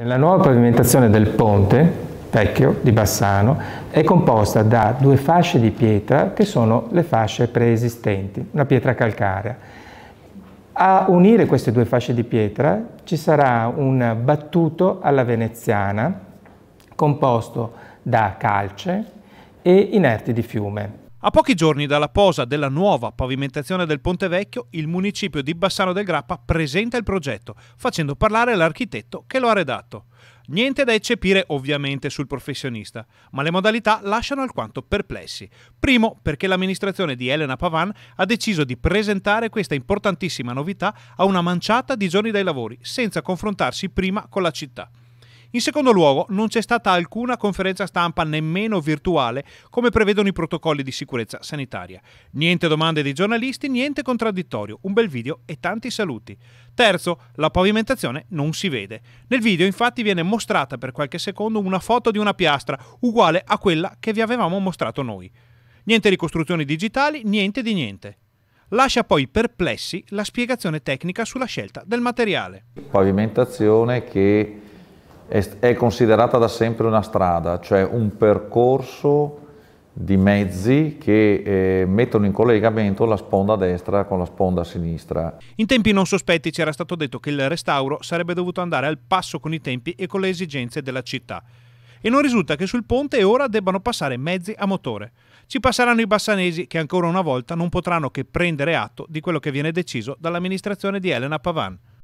La nuova pavimentazione del ponte vecchio di Bassano è composta da due fasce di pietra che sono le fasce preesistenti, una pietra calcarea. A unire queste due fasce di pietra ci sarà un battuto alla veneziana composto da calce e inerti di fiume. A pochi giorni dalla posa della nuova pavimentazione del Ponte Vecchio, il municipio di Bassano del Grappa presenta il progetto, facendo parlare l'architetto che lo ha redatto. Niente da eccepire ovviamente sul professionista, ma le modalità lasciano alquanto perplessi. Primo perché l'amministrazione di Elena Pavan ha deciso di presentare questa importantissima novità a una manciata di giorni dai lavori, senza confrontarsi prima con la città. In secondo luogo, non c'è stata alcuna conferenza stampa, nemmeno virtuale, come prevedono i protocolli di sicurezza sanitaria. Niente domande dei giornalisti, niente contraddittorio, un bel video e tanti saluti. Terzo, la pavimentazione non si vede. Nel video infatti viene mostrata per qualche secondo una foto di una piastra uguale a quella che vi avevamo mostrato noi. Niente ricostruzioni digitali, niente di niente lascia poi perplessi la spiegazione tecnica sulla scelta del materiale. Pavimentazione che è considerata da sempre una strada, cioè un percorso di mezzi che eh, mettono in collegamento la sponda destra con la sponda sinistra. In tempi non sospetti ci era stato detto che il restauro sarebbe dovuto andare al passo con i tempi e con le esigenze della città. E non risulta che sul ponte ora debbano passare mezzi a motore. Ci passeranno i bassanesi che ancora una volta non potranno che prendere atto di quello che viene deciso dall'amministrazione di Elena Pavan.